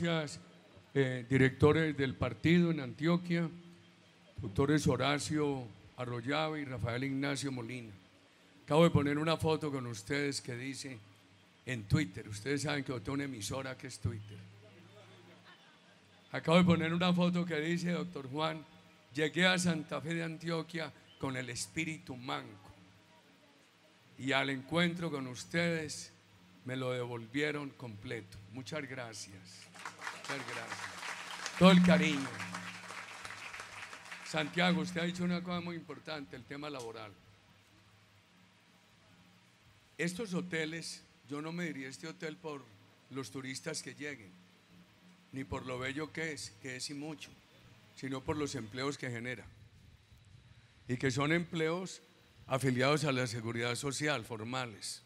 gracias, eh, directores del partido en Antioquia, doctores Horacio Arroyave y Rafael Ignacio Molina. Acabo de poner una foto con ustedes que dice en Twitter, ustedes saben que yo tengo una emisora que es Twitter. Acabo de poner una foto que dice, doctor Juan, llegué a Santa Fe de Antioquia con el espíritu manco y al encuentro con ustedes me lo devolvieron completo. Muchas gracias. Muchas gracias. Todo el cariño. Santiago, usted ha dicho una cosa muy importante, el tema laboral. Estos hoteles, yo no me diría este hotel por los turistas que lleguen, ni por lo bello que es, que es y mucho, sino por los empleos que genera. Y que son empleos afiliados a la seguridad social, formales.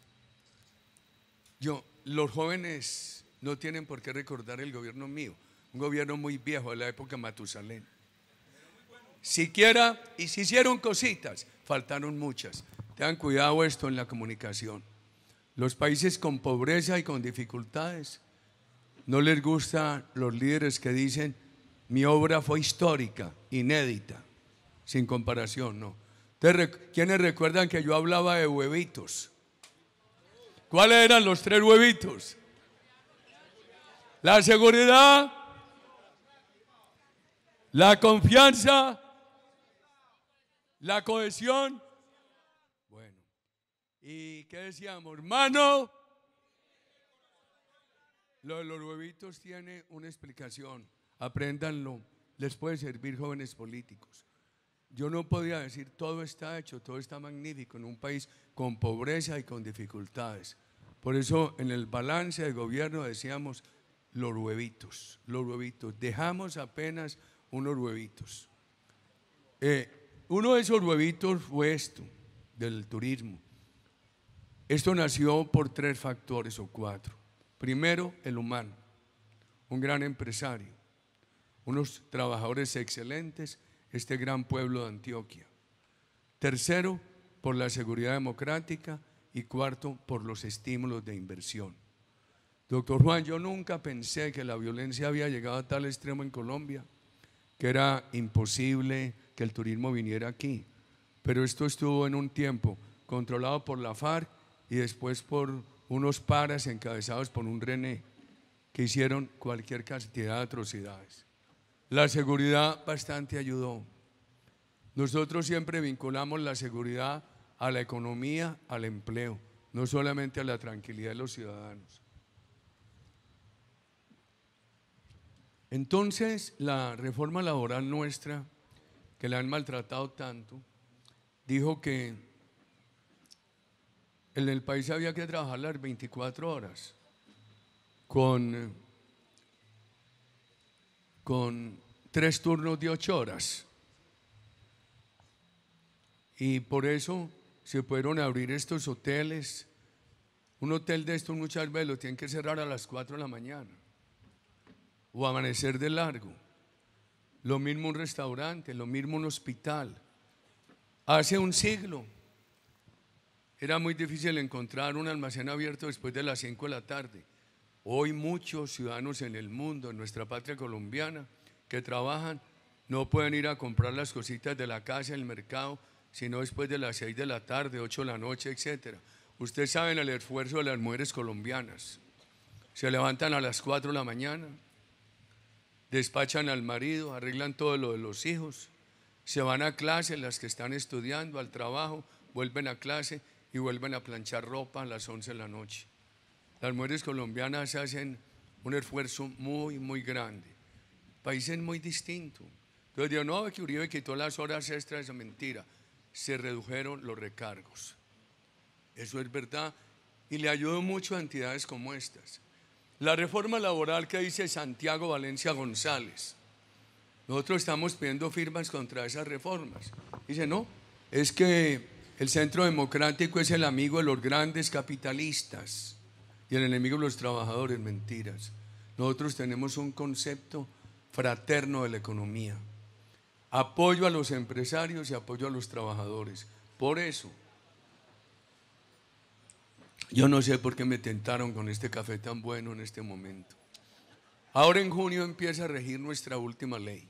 Yo, los jóvenes no tienen por qué recordar el gobierno mío, un gobierno muy viejo de la época Matusalén. Siquiera, y se hicieron cositas, faltaron muchas. Tengan cuidado esto en la comunicación. Los países con pobreza y con dificultades no les gustan los líderes que dicen, mi obra fue histórica, inédita, sin comparación, no. ¿Quiénes recuerdan que yo hablaba de huevitos? ¿Cuáles eran los tres huevitos? La seguridad, la confianza, la cohesión. Bueno, ¿y qué decíamos? Hermano, lo de los huevitos tiene una explicación. Apréndanlo. Les puede servir jóvenes políticos. Yo no podía decir todo está hecho, todo está magnífico en un país con pobreza y con dificultades. Por eso en el balance del gobierno decíamos los huevitos, los huevitos. Dejamos apenas unos huevitos. Eh, uno de esos huevitos fue esto, del turismo. Esto nació por tres factores o cuatro. Primero, el humano, un gran empresario, unos trabajadores excelentes este gran pueblo de Antioquia. Tercero, por la seguridad democrática y cuarto, por los estímulos de inversión. Doctor Juan, yo nunca pensé que la violencia había llegado a tal extremo en Colombia, que era imposible que el turismo viniera aquí. Pero esto estuvo en un tiempo controlado por la FARC y después por unos paras encabezados por un René, que hicieron cualquier cantidad de atrocidades. La seguridad bastante ayudó. Nosotros siempre vinculamos la seguridad a la economía, al empleo, no solamente a la tranquilidad de los ciudadanos. Entonces, la reforma laboral nuestra, que la han maltratado tanto, dijo que en el país había que trabajar las 24 horas con con tres turnos de ocho horas. Y por eso se pudieron abrir estos hoteles. Un hotel de estos muchas veces lo tienen que cerrar a las cuatro de la mañana o amanecer de largo. Lo mismo un restaurante, lo mismo un hospital. Hace un siglo era muy difícil encontrar un almacén abierto después de las cinco de la tarde. Hoy muchos ciudadanos en el mundo, en nuestra patria colombiana, que trabajan, no pueden ir a comprar las cositas de la casa, el mercado, sino después de las 6 de la tarde, 8 de la noche, etc. Ustedes saben el esfuerzo de las mujeres colombianas. Se levantan a las 4 de la mañana, despachan al marido, arreglan todo lo de los hijos, se van a clase, las que están estudiando, al trabajo, vuelven a clase y vuelven a planchar ropa a las 11 de la noche. Las mujeres colombianas hacen un esfuerzo muy, muy grande. Países muy distintos. Entonces digo, no, que Uribe quitó las horas extras, es mentira. Se redujeron los recargos. Eso es verdad. Y le ayudó mucho a entidades como estas. La reforma laboral que dice Santiago Valencia González. Nosotros estamos pidiendo firmas contra esas reformas. Dice, no, es que el centro democrático es el amigo de los grandes capitalistas y el enemigo de los trabajadores, mentiras. Nosotros tenemos un concepto fraterno de la economía. Apoyo a los empresarios y apoyo a los trabajadores. Por eso, yo no sé por qué me tentaron con este café tan bueno en este momento. Ahora en junio empieza a regir nuestra última ley,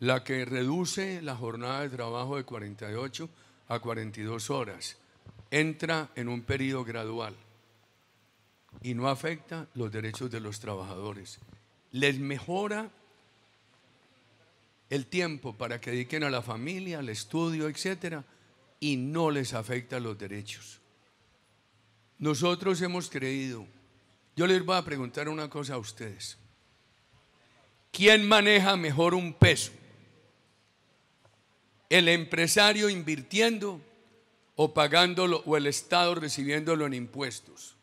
la que reduce la jornada de trabajo de 48 a 42 horas. Entra en un periodo gradual y no afecta los derechos de los trabajadores. Les mejora el tiempo para que dediquen a la familia, al estudio, etcétera, y no les afecta los derechos. Nosotros hemos creído. Yo les voy a preguntar una cosa a ustedes. ¿Quién maneja mejor un peso? ¿El empresario invirtiendo o pagándolo o el Estado recibiéndolo en impuestos?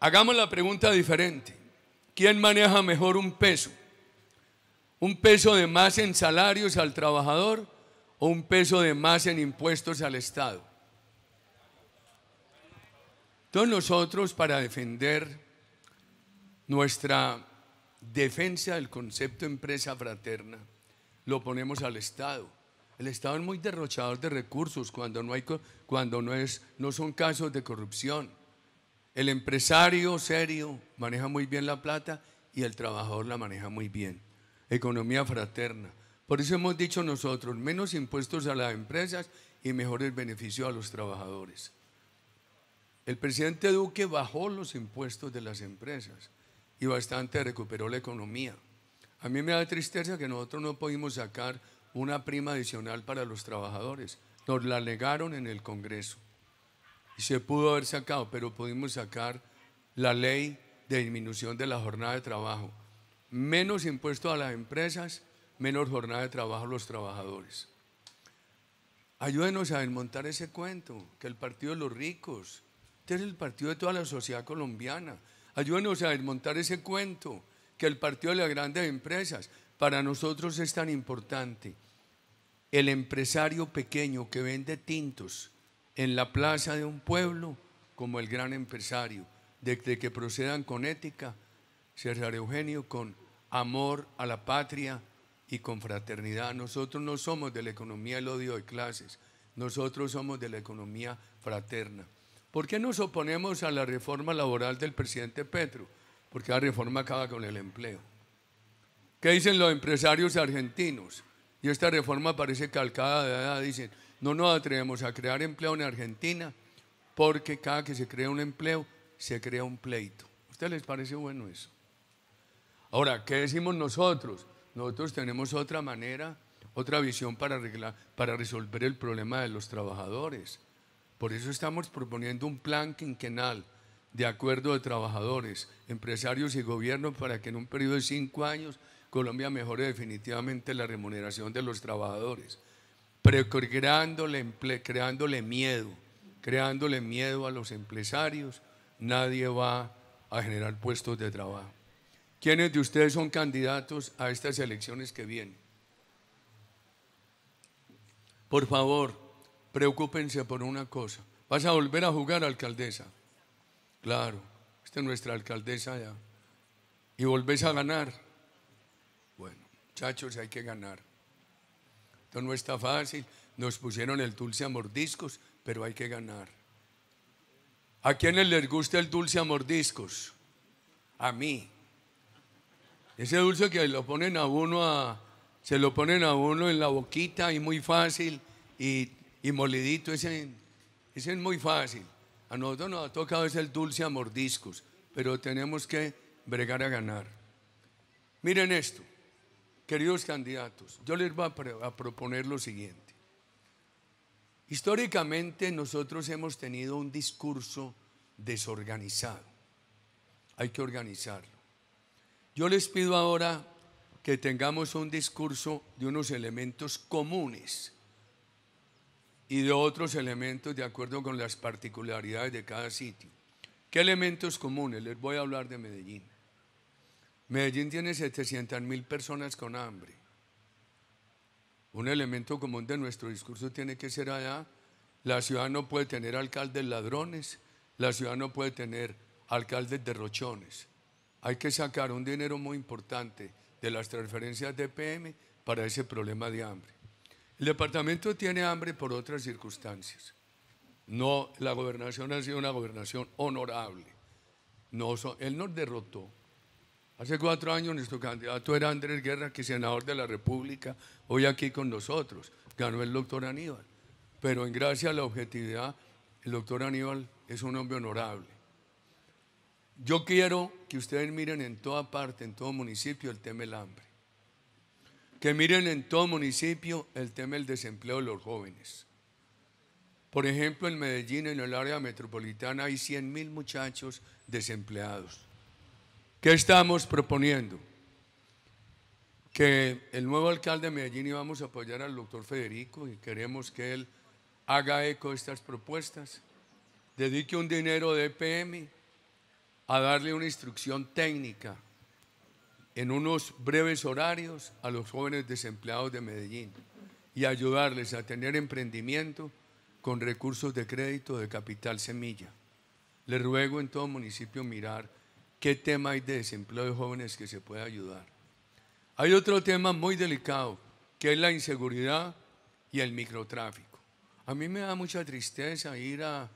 Hagamos la pregunta diferente. ¿Quién maneja mejor un peso? ¿Un peso de más en salarios al trabajador o un peso de más en impuestos al Estado? Entonces nosotros para defender nuestra defensa del concepto empresa fraterna lo ponemos al Estado. El Estado es muy derrochador de recursos cuando no, hay, cuando no, es, no son casos de corrupción. El empresario serio maneja muy bien la plata y el trabajador la maneja muy bien. Economía fraterna. Por eso hemos dicho nosotros, menos impuestos a las empresas y mejores beneficios a los trabajadores. El presidente Duque bajó los impuestos de las empresas y bastante recuperó la economía. A mí me da tristeza que nosotros no pudimos sacar una prima adicional para los trabajadores. Nos la negaron en el Congreso se pudo haber sacado, pero pudimos sacar la ley de disminución de la jornada de trabajo. Menos impuestos a las empresas, menos jornada de trabajo a los trabajadores. Ayúdenos a desmontar ese cuento, que el partido de los ricos, este es el partido de toda la sociedad colombiana. Ayúdenos a desmontar ese cuento, que el partido de las grandes empresas, para nosotros es tan importante. El empresario pequeño que vende tintos, en la plaza de un pueblo como el gran empresario, desde que procedan con ética, César Eugenio, con amor a la patria y con fraternidad. Nosotros no somos de la economía del odio de clases, nosotros somos de la economía fraterna. ¿Por qué nos oponemos a la reforma laboral del presidente Petro? Porque la reforma acaba con el empleo. ¿Qué dicen los empresarios argentinos? Y esta reforma parece calcada de edad, dicen, no nos atrevemos a crear empleo en Argentina porque cada que se crea un empleo se crea un pleito. ¿Usted ustedes les parece bueno eso? Ahora, ¿qué decimos nosotros? Nosotros tenemos otra manera, otra visión para, para resolver el problema de los trabajadores. Por eso estamos proponiendo un plan quinquenal de acuerdo de trabajadores, empresarios y gobierno para que en un periodo de cinco años Colombia mejore definitivamente la remuneración de los trabajadores pero creándole, miedo, creándole miedo a los empresarios, nadie va a generar puestos de trabajo. ¿Quiénes de ustedes son candidatos a estas elecciones que vienen? Por favor, preocúpense por una cosa. ¿Vas a volver a jugar, alcaldesa? Claro, esta es nuestra alcaldesa ya. ¿Y volvés a ganar? Bueno, muchachos, hay que ganar. Esto no está fácil. Nos pusieron el dulce a mordiscos, pero hay que ganar. ¿A quiénes les gusta el dulce a mordiscos? A mí. Ese dulce que lo ponen a uno a, se lo ponen a uno en la boquita y muy fácil y, molidito, ese, ese, es muy fácil. A nosotros nos ha tocado ese dulce a mordiscos, pero tenemos que bregar a ganar. Miren esto. Queridos candidatos, yo les voy a, a proponer lo siguiente. Históricamente nosotros hemos tenido un discurso desorganizado. Hay que organizarlo. Yo les pido ahora que tengamos un discurso de unos elementos comunes y de otros elementos de acuerdo con las particularidades de cada sitio. ¿Qué elementos comunes? Les voy a hablar de Medellín. Medellín tiene 700 mil personas con hambre. Un elemento común de nuestro discurso tiene que ser allá, la ciudad no puede tener alcaldes ladrones, la ciudad no puede tener alcaldes derrochones. Hay que sacar un dinero muy importante de las transferencias de PM para ese problema de hambre. El departamento tiene hambre por otras circunstancias. No, la gobernación ha sido una gobernación honorable. No, él nos derrotó Hace cuatro años nuestro candidato era Andrés Guerra, que es senador de la República, hoy aquí con nosotros. Ganó el doctor Aníbal. Pero en gracia a la objetividad, el doctor Aníbal es un hombre honorable. Yo quiero que ustedes miren en toda parte, en todo municipio, el tema del hambre. Que miren en todo municipio el tema del desempleo de los jóvenes. Por ejemplo, en Medellín, en el área metropolitana, hay 100 mil muchachos desempleados. ¿Qué estamos proponiendo? Que el nuevo alcalde de Medellín y vamos a apoyar al doctor Federico y queremos que él haga eco de estas propuestas, dedique un dinero de EPM a darle una instrucción técnica en unos breves horarios a los jóvenes desempleados de Medellín y ayudarles a tener emprendimiento con recursos de crédito de capital semilla. Le ruego en todo municipio mirar ¿Qué tema hay de desempleo de jóvenes que se puede ayudar? Hay otro tema muy delicado, que es la inseguridad y el microtráfico. A mí me da mucha tristeza ir a,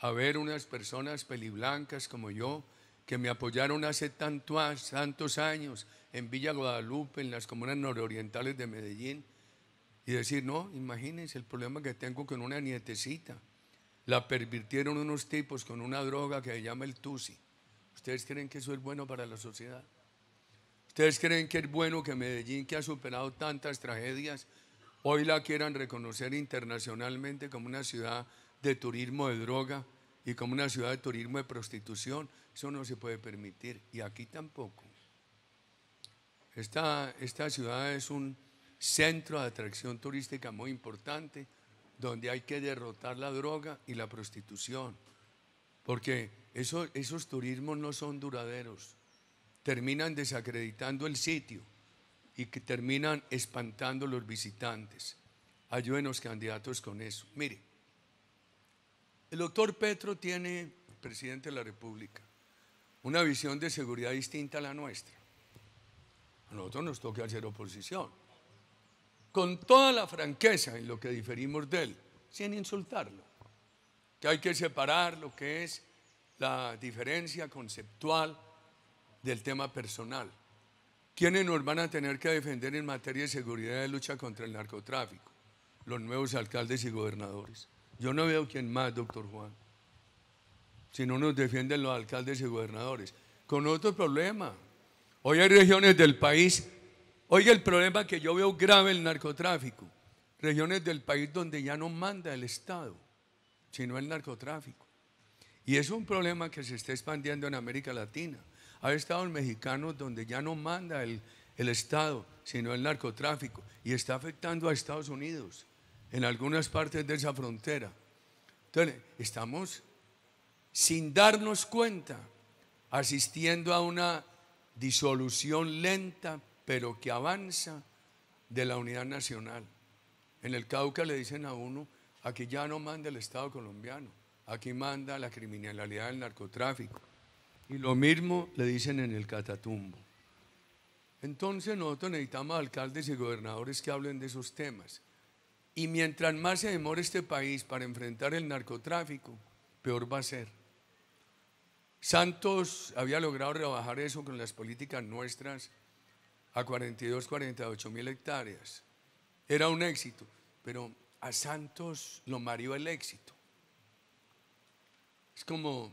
a ver unas personas peliblancas como yo, que me apoyaron hace tantos años en Villa Guadalupe, en las comunas nororientales de Medellín, y decir, no, imagínense el problema que tengo con una nietecita. La pervirtieron unos tipos con una droga que se llama el Tusi ¿Ustedes creen que eso es bueno para la sociedad? ¿Ustedes creen que es bueno que Medellín, que ha superado tantas tragedias, hoy la quieran reconocer internacionalmente como una ciudad de turismo de droga y como una ciudad de turismo de prostitución? Eso no se puede permitir. Y aquí tampoco. Esta, esta ciudad es un centro de atracción turística muy importante donde hay que derrotar la droga y la prostitución. Porque esos turismos no son duraderos. Terminan desacreditando el sitio y que terminan espantando los visitantes. Ayúdenos candidatos con eso. Mire, el doctor Petro tiene, presidente de la República, una visión de seguridad distinta a la nuestra. A nosotros nos toca hacer oposición. Con toda la franqueza en lo que diferimos de él, sin insultarlo. Que hay que separar lo que es la diferencia conceptual del tema personal. ¿Quiénes nos van a tener que defender en materia de seguridad y lucha contra el narcotráfico? Los nuevos alcaldes y gobernadores. Yo no veo quién más, doctor Juan. Si no nos defienden los alcaldes y gobernadores. Con otro problema. Hoy hay regiones del país. hoy el problema que yo veo grave el narcotráfico. Regiones del país donde ya no manda el Estado, sino el narcotráfico. Y es un problema que se está expandiendo en América Latina. Hay estados mexicanos donde ya no manda el, Estado, sino el narcotráfico, y está afectando a Estados Unidos en algunas partes de esa frontera. Entonces, estamos sin darnos cuenta asistiendo a una disolución lenta, pero que avanza de la unidad nacional. En el Cauca le dicen a uno, a que ya no manda el Estado colombiano, Aquí manda la criminalidad del narcotráfico. Y lo mismo le dicen en el Catatumbo. Entonces nosotros necesitamos alcaldes y gobernadores que hablen de esos temas. Y mientras más se demore este país para enfrentar el narcotráfico, peor va a ser. Santos había logrado rebajar eso con las políticas nuestras a 42, 48 mil hectáreas. Era un éxito, pero a Santos lo marió el éxito. Es como,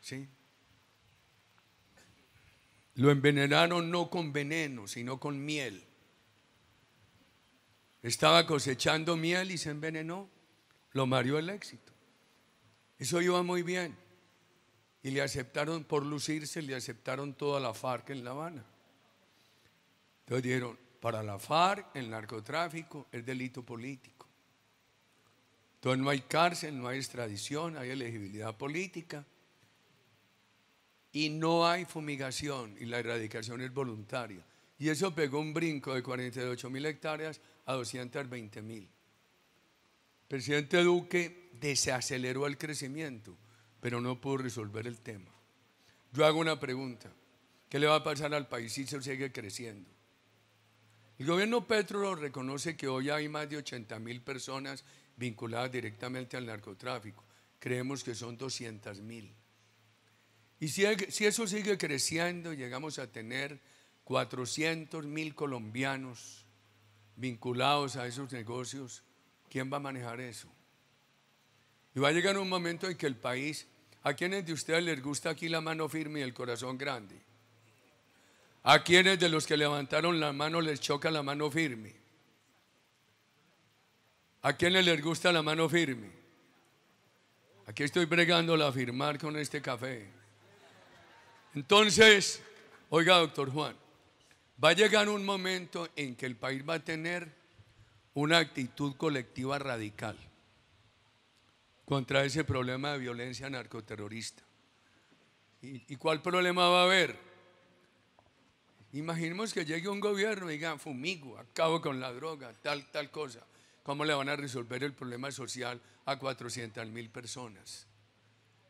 ¿sí? Lo envenenaron no con veneno, sino con miel. Estaba cosechando miel y se envenenó. Lo marió el éxito. Eso iba muy bien. Y le aceptaron, por lucirse, le aceptaron toda la FARC en La Habana. Entonces dijeron, para la FARC el narcotráfico es delito político. Entonces no hay cárcel, no hay extradición, hay elegibilidad política y no hay fumigación y la erradicación es voluntaria. Y eso pegó un brinco de 48 mil hectáreas a 220 mil. Presidente Duque desaceleró el crecimiento, pero no pudo resolver el tema. Yo hago una pregunta. ¿Qué le va a pasar al país si se sigue creciendo? El gobierno Petro reconoce que hoy hay más de 80 mil personas vinculadas directamente al narcotráfico. Creemos que son 200 mil. Y si, eso sigue creciendo, llegamos a tener 400 mil colombianos vinculados a esos negocios, ¿quién va a manejar eso? Y va a llegar un momento en que el país, ¿a quienes de ustedes les gusta aquí la mano firme y el corazón grande? ¿A quienes de los que levantaron la mano les choca la mano firme? ¿A quién le gusta la mano firme? Aquí estoy bregándola a firmar con este café. Entonces, oiga, doctor Juan, va a llegar un momento en que el país va a tener una actitud colectiva radical contra ese problema de violencia narcoterrorista. ¿Y, cuál problema va a haber? Imaginemos que llegue un gobierno y diga, fumigo, acabo con la droga, tal, tal cosa. ¿Cómo le van a resolver el problema social a 400 mil personas?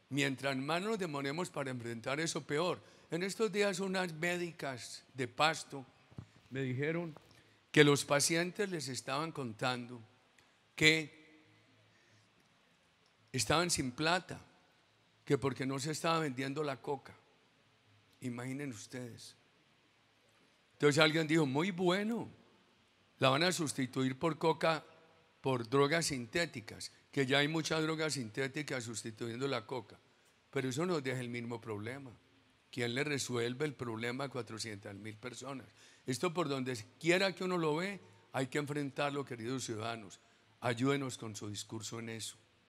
Mientras más nos demoremos para enfrentar eso, peor. En estos días unas médicas de pasto me dijeron que los pacientes les estaban contando que estaban sin plata, que porque no se estaba vendiendo la coca. Imaginen ustedes. Entonces alguien dijo, muy bueno, la van a sustituir por coca por drogas sintéticas, que ya hay muchas drogas sintéticas sustituyendo la coca. Pero eso nos deja el mismo problema. ¿Quién le resuelve el problema a 400 mil personas? Esto por donde quiera que uno lo ve, hay que enfrentarlo, queridos ciudadanos. Ayúdenos con su discurso en eso.